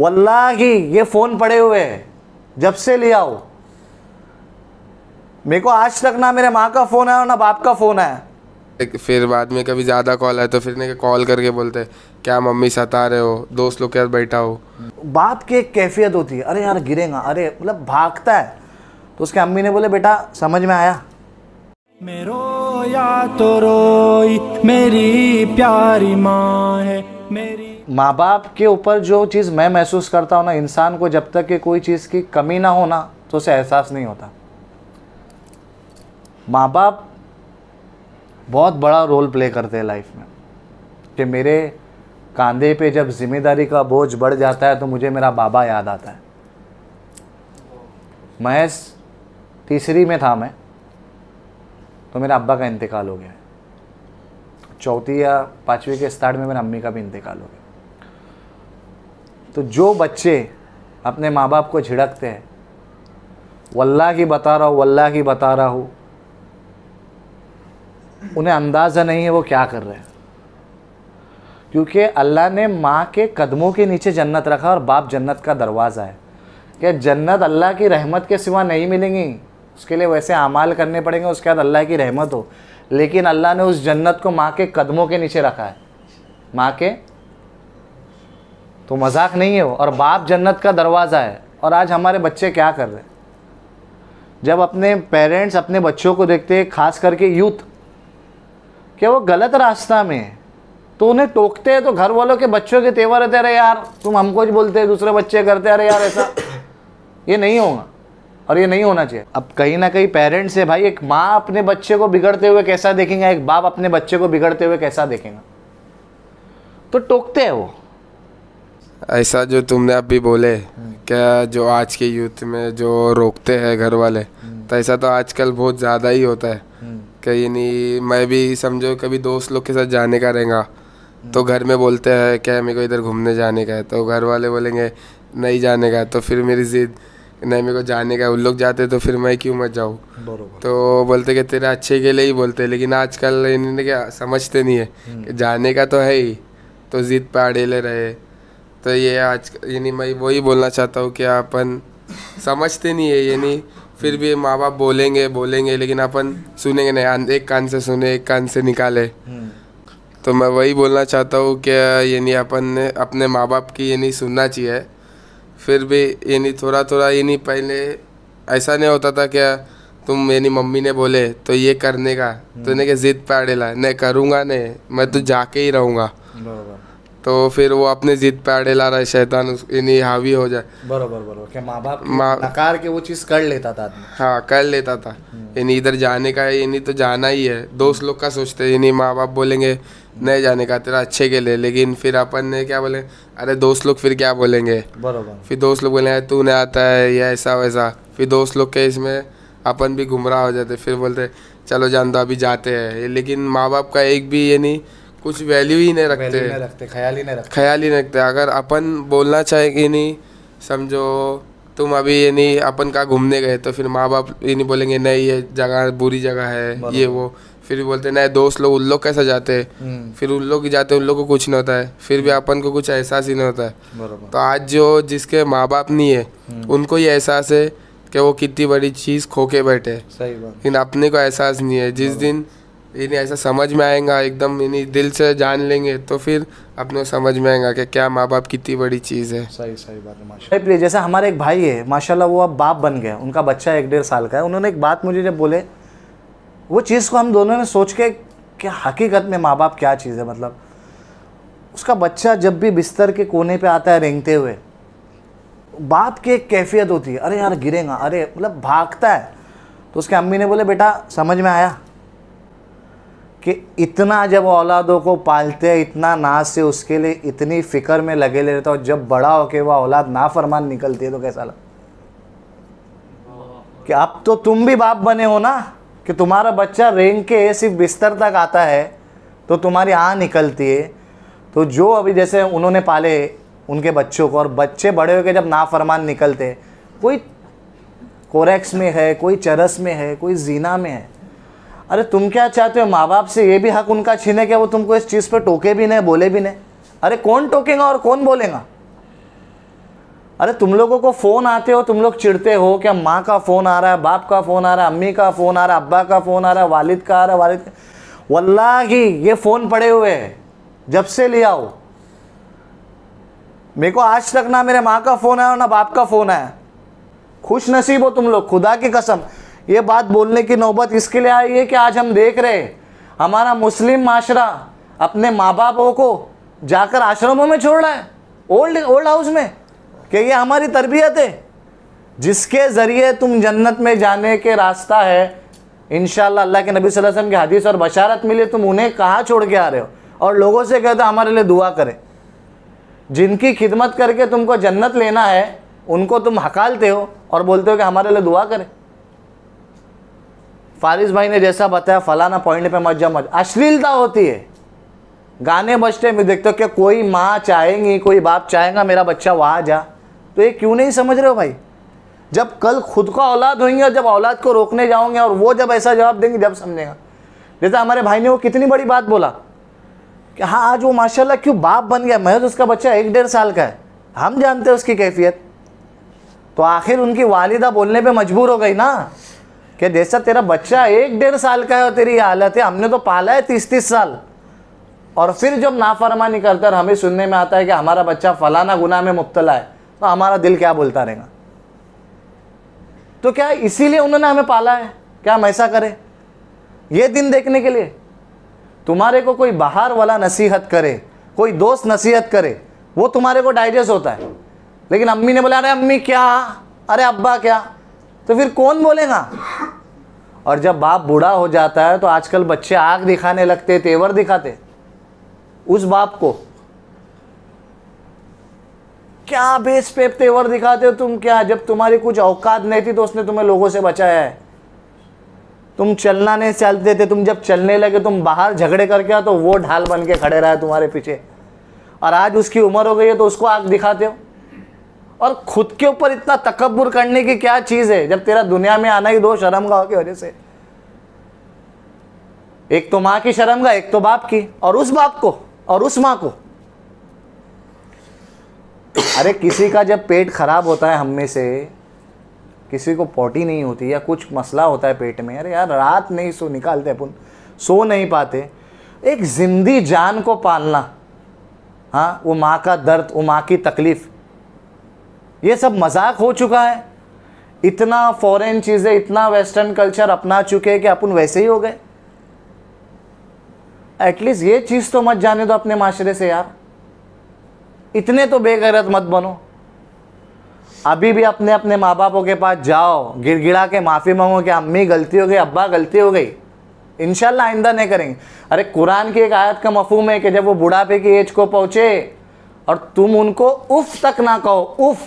वल्लाह की ये फ़ोन पड़े हुए हैं जब से ले आओ मेरे को आज तक ना मेरे माँ का फ़ोन है और ना बाप का फ़ोन है फिर बाद में कभी ज़्यादा कॉल आए तो फिर ने कॉल करके बोलते क्या मम्मी सता रहे हो दोस्त लोग के साथ बैठा हो बाप की एक कैफियत होती है अरे यार गिरेगा अरे मतलब भागता है तो उसके अम्मी ने बोले बेटा समझ में आया मेरो या तो रोई मेरी प्यारी माँ है मेरी माँ बाप के ऊपर जो चीज़ मैं महसूस करता हूँ ना इंसान को जब तक कि कोई चीज़ की कमी ना हो ना तो उसे एहसास नहीं होता माँ बाप बहुत बड़ा रोल प्ले करते हैं लाइफ में कि मेरे कंधे पे जब जिम्मेदारी का बोझ बढ़ जाता है तो मुझे मेरा बाबा याद आता है महज तीसरी में था मैं तो मेरा अब्बा का इंतकाल हो गया चौथी या पाँचवीं के स्टार्ट में मेरी अम्मी का भी इंतकाल हो गया तो जो बच्चे अपने माँ बाप को झिड़कते हैं वल्ला की बता रहा हूँ वल्ला की बता रहा हूँ उन्हें अंदाज़ा नहीं है वो क्या कर रहे हैं क्योंकि अल्लाह ने माँ के कदमों के नीचे जन्नत रखा और बाप जन्नत का दरवाज़ा है क्या जन्नत अल्लाह की रहमत के सिवा नहीं मिलेंगी उसके लिए वैसे अमाल करने पड़ेंगे उसके बाद अल्लाह की रहमत हो लेकिन अल्लाह ने उस जन्नत को माँ के कदमों के नीचे रखा है माँ के तो मजाक नहीं है वो और बाप जन्नत का दरवाज़ा है और आज हमारे बच्चे क्या कर रहे हैं जब अपने पेरेंट्स अपने बच्चों को देखते हैं खास करके यूथ कि वो गलत रास्ता में है तो उन्हें टोकते हैं तो घर वालों के बच्चों के तेवर रहते अरे यार तुम हमको ही बोलते हैं दूसरे बच्चे करते अरे यार ऐसा ये नहीं होगा और ये नहीं होना चाहिए अब कहीं ना कहीं पेरेंट्स है भाई एक माँ अपने बच्चे को बिगड़ते हुए कैसा देखेंगे एक बाप अपने बच्चे को बिगड़ते हुए कैसा देखेंगे तो टोकते हैं वो ऐसा जो तुमने अभी बोले क्या जो आज के यूथ में जो रोकते हैं घर वाले हम्म। तो ऐसा तो आजकल बहुत ज़्यादा ही होता है हम्म। कहीं नहीं मैं भी समझो कभी दोस्त लोग के साथ जाने का रहेगा हम्म। तो घर में बोलते हैं क्या मेरे को इधर घूमने जाने का है तो घर वाले बोलेंगे नहीं जाने का तो फिर मेरी ज़िद नहीं मेरे को जाने का उन लोग जाते तो फिर मैं क्यों मत जाऊँ तो बोलते कि तेरे अच्छे के लिए ही बोलते लेकिन आजकल इन्हें क्या समझते नहीं है जाने का तो है ही तो ज़िद पर अड़ेले रहे तो ये आज यानी मैं वही बोलना चाहता हूँ कि अपन समझते नहीं है यानी फिर भी माँ बाप बोलेंगे बोलेंगे लेकिन अपन सुनेंगे नहीं एक कान से सुने एक कान से निकाले हम्म। तो मैं वही बोलना चाहता हूँ कि यानी अपन ने अपने माँ बाप की यानी सुनना चाहिए फिर भी यानी थोड़ा थोड़ा यानी पहले ऐसा नहीं होता था क्या तुम यानी मम्मी ने बोले तो ये करने का तो हम्म। नहीं के जिद पे अड़ेला नहीं करूँगा नहीं मैं तो जाके ही रहूँगा तो फिर वो अपने जिद पे अड़े ला रहा है शैतान इन्हीं हावी हो जाए बरोबर बरोबर के माँ बाप मा... नकार के वो चीज़ कर लेता था हाँ कर लेता था हम्म। इन्हीं इधर जाने का है इन्हीं तो जाना ही है दोस्त लोग का सोचते हैं इन्हीं माँ बाप बोलेंगे हम्म। नहीं जाने का तेरा अच्छे के लिए लेकिन फिर अपन ने क्या बोले अरे दोस्त लोग फिर क्या बोलेंगे बरोबर फिर दोस्त लोग बोले तू नहीं आता है या ऐसा वैसा फिर दोस्त लोग के इसमें अपन भी गुमराह हो जाते फिर बोलते चलो जान दो अभी जाते हैं लेकिन माँ बाप का एक भी ये नहीं कुछ वैल्यू ही नहीं रखते नहीं रखते ख्याल ही नहीं रखते ख्याल ही नहीं रखते अगर अपन बोलना चाहे कि नहीं समझो तुम अभी ये नहीं अपन कहा घूमने गए तो फिर माँ बाप ये नहीं बोलेंगे नहीं ये जगह बुरी जगह है ये वो फिर बोलते नहीं दोस्त लोग उन लोग कैसे जाते हैं हम्म। फिर उन लोग जाते उन लोग को कुछ नहीं होता है फिर भी हम्म। अपन को कुछ एहसास ही नहीं होता है तो आज जो जिसके माँ बाप नहीं है हम्म। उनको ये एहसास है कि वो कितनी बड़ी चीज़ खो के बैठे सही बात लेकिन अपने को एहसास नहीं है जिस दिन इन्हें ऐसा समझ में आएगा एकदम इन्हें दिल से जान लेंगे तो फिर अपने समझ में आएगा कि क्या माँ बाप कितनी बड़ी चीज़ है सही सही बात है माशा प्रिय जैसे हमारे एक भाई है माशाल्लाह वो अब बाप बन गया उनका बच्चा एक डेढ़ साल का है उन्होंने एक बात मुझे जब बोले वो चीज़ को हम दोनों ने सोच के कि हकीकत में माँ बाप क्या चीज़ है मतलब उसका बच्चा जब भी बिस्तर के कोने पर आता है रेंगते हुए बाप की एक कैफियत होती है अरे यार गिरेगा अरे मतलब भागता है तो उसके अम्मी ने बोले बेटा समझ में आया कि इतना जब औलादों को पालते हैं इतना नाज से उसके लिए इतनी फ़िक्र में लगे ले रहता और जब बड़ा होके वह औलाद ना फरमान निकलती है तो कैसा लगता कि अब तो तुम भी बाप बने हो ना कि तुम्हारा बच्चा रेंग के सिर्फ बिस्तर तक आता है तो तुम्हारी आ निकलती है तो जो अभी जैसे उन्होंने पाले उनके बच्चों को और बच्चे बड़े होकर जब नाफरमान निकलते कोई कोरेक्स में है कोई चरस में है कोई जीना में है अरे तुम क्या चाहते हो माँ बाप से ये भी हक उनका छीने के वो तुमको इस चीज़ पे टोके भी नहीं बोले भी नहीं अरे कौन टोकेगा और कौन बोलेगा अरे तुम लोगों को फ़ोन आते हो तुम लोग चिढ़ते हो क्या माँ का फ़ोन आ रहा है बाप का फ़ोन आ रहा है अम्मी का फ़ोन आ रहा है अब्बा का फ़ोन आ रहा है वालिद का आ रहा है वालिद का वल्ला ही ये फ़ोन पड़े हुए हैं जब से लिया हो मेरे को आज तक ना मेरे माँ का फ़ोन आया ना बाप का फ़ोन आया खुश नसीब हो तुम लोग खुदा की कसम ये बात बोलने की नौबत इसके लिए आई है कि आज हम देख रहे हैं हमारा मुस्लिम माशरा अपने माँ बापों को जाकर आश्रमों में छोड़ रहा है ओल्ड ओल्ड हाउस में कि ये हमारी तरबियत है जिसके ज़रिए तुम जन्नत में जाने के रास्ता है इन अल्लाह के नबी वसल्लम की हदीस और बशारत मिली तुम उन्हें कहाँ छोड़ के आ रहे हो और लोगों से कहते हमारे लिए दुआ करें जिनकी खिदमत करके तुमको जन्नत लेना है उनको तुम हकालते हो और बोलते हो कि हमारे लिए दुआ करें फारिस भाई ने जैसा बताया फलाना पॉइंट पे मत जाओ मत अश्लीलता होती है गाने बजते में देखते हो कि कोई माँ चाहेंगी कोई बाप चाहेगा मेरा बच्चा वहाँ जा तो ये क्यों नहीं समझ रहे हो भाई जब कल खुद का औलाद होंगे और जब औलाद को रोकने जाओगे और वो जब ऐसा जवाब देंगे जब समझेगा जैसे हमारे भाई ने वो कितनी बड़ी बात बोला कि हाँ आज वो माशाल्लाह क्यों बाप बन गया महज तो उसका बच्चा एक डेढ़ साल का है हम जानते हैं उसकी कैफियत तो आखिर उनकी वालिदा बोलने पे मजबूर हो गई ना कि जैसा तेरा बच्चा एक डेढ़ साल का है और तेरी हालत है हमने तो पाला है तीस तीस साल और फिर जब नाफरमानी करता और हमें सुनने में आता है कि हमारा बच्चा फलाना गुना में मुबतला है तो हमारा दिल क्या बोलता रहेगा तो क्या इसीलिए उन्होंने हमें पाला है क्या हम ऐसा करें ये दिन देखने के लिए तुम्हारे को कोई बाहर वाला नसीहत करे कोई दोस्त नसीहत करे वो तुम्हारे को डाइजेस्ट होता है लेकिन अम्मी ने बोला अरे अम्मी क्या अरे अब्बा क्या तो फिर कौन बोलेगा और जब बाप बूढ़ा हो जाता है तो आजकल बच्चे आग दिखाने लगते तेवर दिखाते उस बाप को क्या बेस पे तेवर दिखाते हो तुम क्या जब तुम्हारी कुछ औकात नहीं थी तो उसने तुम्हें लोगों से बचाया है तुम चलना नहीं चलते थे तुम जब चलने लगे तुम बाहर झगड़े करके तो वो ढाल बन के खड़े रहा तुम्हारे पीछे और आज उसकी उम्र हो गई है तो उसको आग दिखाते हो और खुद के ऊपर इतना तकबर करने की क्या चीज़ है जब तेरा दुनिया में आना ही दो शर्मगाह की वजह से एक तो मां की शर्मगा एक तो बाप की और उस बाप को और उस माँ को अरे किसी का जब पेट खराब होता है हम में से किसी को पोटी नहीं होती या कुछ मसला होता है पेट में अरे यार रात नहीं सो निकालते अपन सो नहीं पाते एक जिंदी जान को पालना हाँ वो माँ का दर्द वो माँ की तकलीफ़ ये सब मजाक हो चुका है इतना फॉरेन चीज़ें इतना वेस्टर्न कल्चर अपना चुके हैं कि अपन वैसे ही हो गए एटलीस्ट ये चीज़ तो मत जाने दो अपने माशरे से यार इतने तो बेगैरत मत बनो अभी भी अपने अपने माँ बापों के पास जाओ गिड़गिड़ा के माफ़ी मांगो कि अम्मी गलती हो गई अब्बा गलती हो गई इनशाला आइंदा नहीं करेंगे अरे कुरान की एक आयत का मफहूम है कि जब वो बुढ़ापे की एज को पहुंचे और तुम उनको उफ़ तक ना कहो उफ़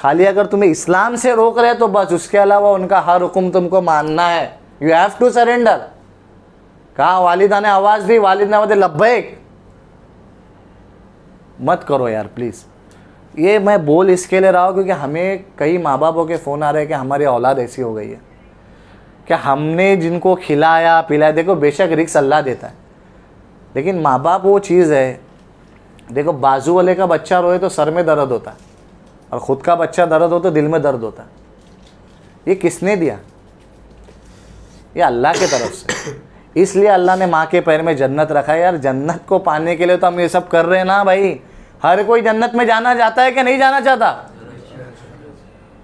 खाली अगर तुम्हें इस्लाम से रोक रहे तो बस उसके अलावा उनका हर हुक्म तुमको मानना है यू हैव टू सरेंडर कहा वालिदा ने आवाज़ दी वालिद ने बोले मत करो यार प्लीज़ ये मैं बोल इसके लिए रहा हूँ क्योंकि हमें कई माँ बापों के फ़ोन आ रहे हैं कि हमारी औलाद ऐसी हो गई है कि हमने जिनको खिलाया पिलाया देखो बेशक रिक्स अल्लाह देता है लेकिन माँ बाप वो चीज़ है देखो बाजू वाले का बच्चा रोए तो सर में दर्द होता है और ख़ुद का बच्चा दर्द हो तो दिल में दर्द होता है ये किसने दिया ये अल्लाह के तरफ से इसलिए अल्लाह ने माँ के पैर में जन्नत रखा है यार जन्नत को पाने के लिए तो हम ये सब कर रहे हैं ना भाई हर कोई जन्नत में जाना चाहता है कि नहीं जाना चाहता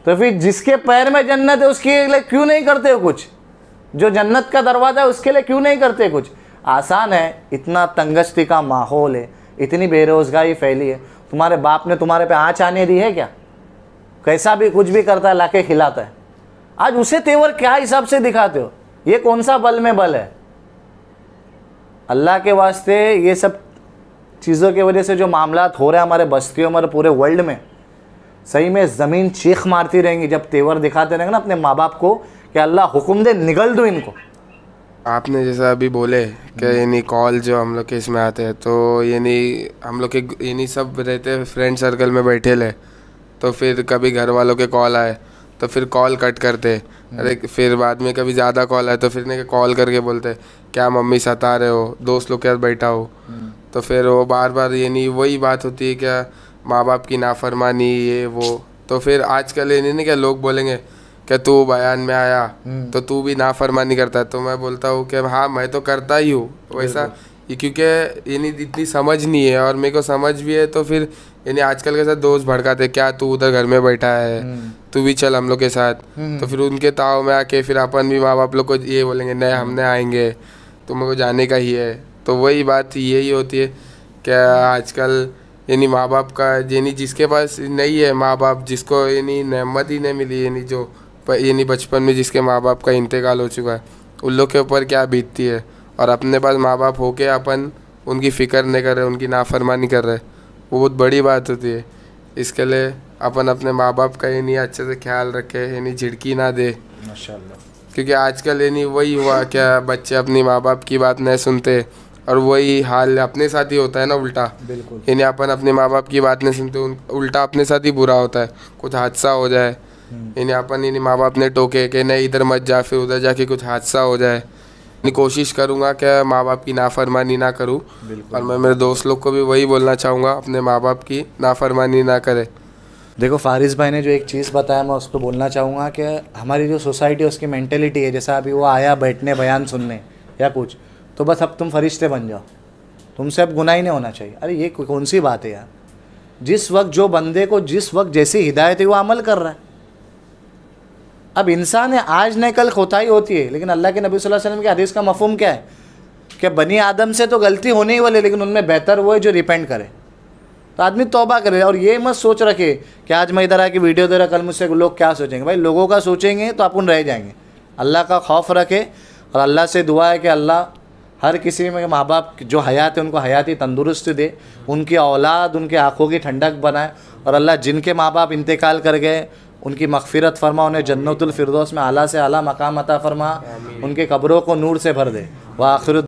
तो फिर जिसके पैर में जन्नत है उसके लिए क्यों नहीं करते हो कुछ जो जन्नत का दरवाज़ा है उसके लिए क्यों नहीं करते कुछ आसान है इतना तंगस्ती का माहौल है इतनी बेरोज़गारी फैली है तुम्हारे बाप ने तुम्हारे पे आँच आने दी है क्या कैसा भी कुछ भी करता है लाके खिलाता है आज उसे तेवर क्या हिसाब से दिखाते हो ये कौन सा बल में बल है अल्लाह के वास्ते ये सब चीज़ों की वजह से जो मामला हो रहे हैं हमारे बस्तियों और पूरे वर्ल्ड में सही में ज़मीन चीख मारती रहेंगी जब तेवर दिखाते रहेंगे ना अपने माँ बाप को कि अल्लाह हुक्म दे निगल दो इनको आपने जैसा अभी बोले कि यानी हम्म। कॉल जो हम लोग के इसमें आते हैं तो यानी हम लोग के यानी सब रहते फ्रेंड सर्कल में बैठे ले तो फिर कभी घर वालों के कॉल आए तो फिर कॉल कट करते हम्म। अरे फिर बाद में कभी ज़्यादा कॉल आए तो फिर ने कॉल करके बोलते क्या मम्मी सता रहे हो दोस्त लोग के साथ बैठा हो हम्म। तो फिर वो बार बार यानी वही बात होती है क्या माँ बाप की नाफरमानी ये वो तो फिर आजकल यानी ना क्या लोग बोलेंगे कि तू बयान में आया हम्म। तो तू भी नाफरमानी करता है तो मैं बोलता हूँ कि हाँ मैं तो करता ही हूँ वैसा तो ये क्योंकि इन्हें इतनी समझ नहीं है और मेरे को समझ भी है तो फिर इन्हें आजकल के साथ दोस्त भड़काते क्या तू उधर घर में बैठा है हम्म। तू भी चल हम लोग के साथ हम्म। तो फिर उनके ताव में आके फिर अपन भी माँ बाप लोग को ये बोलेंगे नहीं हमने आएंगे तो मेरे को जाने का ही है तो वही बात यही होती है क्या आजकल यानी माँ बाप का यानी जिसके पास नहीं है माँ बाप जिसको यानी नहमत ही नहीं मिली यानी जो यानी बचपन में जिसके माँ बाप का इंतकाल हो चुका है उन लोग के ऊपर क्या बीतती है और अपने पास माँ बाप हो के अपन उनकी फ़िक्र नहीं कर रहे उनकी नाफरमानी कर रहे वो बहुत बड़ी बात होती है इसके लिए अपन अपने माँ बाप का यानी अच्छे से ख्याल रखे यानी झिड़की ना दे क्योंकि आजकल यानी वही हुआ क्या बच्चे अपने माँ बाप की बात नहीं सुनते और वही हाल अपने साथ ही होता है ना उल्टा बिल्कुल यानी अपन अपने माँ बाप की बात नहीं सुनते उन उल्टा अपने साथ ही बुरा होता है कुछ हादसा हो जाए हम्म। इन्हें अपन इन माँ बाप ने टोके कि नहीं इधर मत जा फिर उधर जाके कुछ हादसा हो जाए कोशिश करूँगा कि माँ बाप की नाफरमानी ना करूँ और मैं मेरे दोस्त लोग को भी वही बोलना चाहूँगा अपने माँ बाप की नाफरमानी ना करे देखो फारिस भाई ने जो एक चीज़ बताया मैं उस पर बोलना चाहूँगा कि हमारी जो सोसाइटी है उसकी मैंटेलिटी है जैसा अभी वो आया बैठने बयान सुनने या कुछ तो बस अब तुम फरिश्ते बन जाओ तुमसे अब गुनाह ही नहीं होना चाहिए अरे ये कौन सी बात है यार जिस वक्त जो बंदे को जिस वक्त जैसी हिदायत है वो अमल कर रहा है अब इंसान है आज नहीं कल खोताई होती है लेकिन अल्लाह के नबी सल्लल्लाहु अलैहि वसल्लम के हदीस का मफहम क्या है कि बनी आदम से तो गलती होने ही वाली लेकिन उनमें बेहतर वो है जो रिपेंट करे तो आदमी तोबा करे और ये मत सोच रखे कि आज मैं इधर आके वीडियो दे रहा कल मुझसे लोग क्या सोचेंगे भाई लोगों का सोचेंगे तो आप उन रह जाएंगे अल्लाह का खौफ रखे और अल्लाह से दुआ है कि अल्लाह हर किसी में माँ बाप जो हयात है उनको हयाती तंदुरुस्त दे उनकी औलाद उनकी आँखों की ठंडक बनाए और अल्लाह जिनके माँ बाप इंतकाल कर गए उनकी मगफिरत फरमा उन्हें फिरदौस में आला से आला मकाम अता फरमा उनके कब्रों को नूर से भर दे व आखिर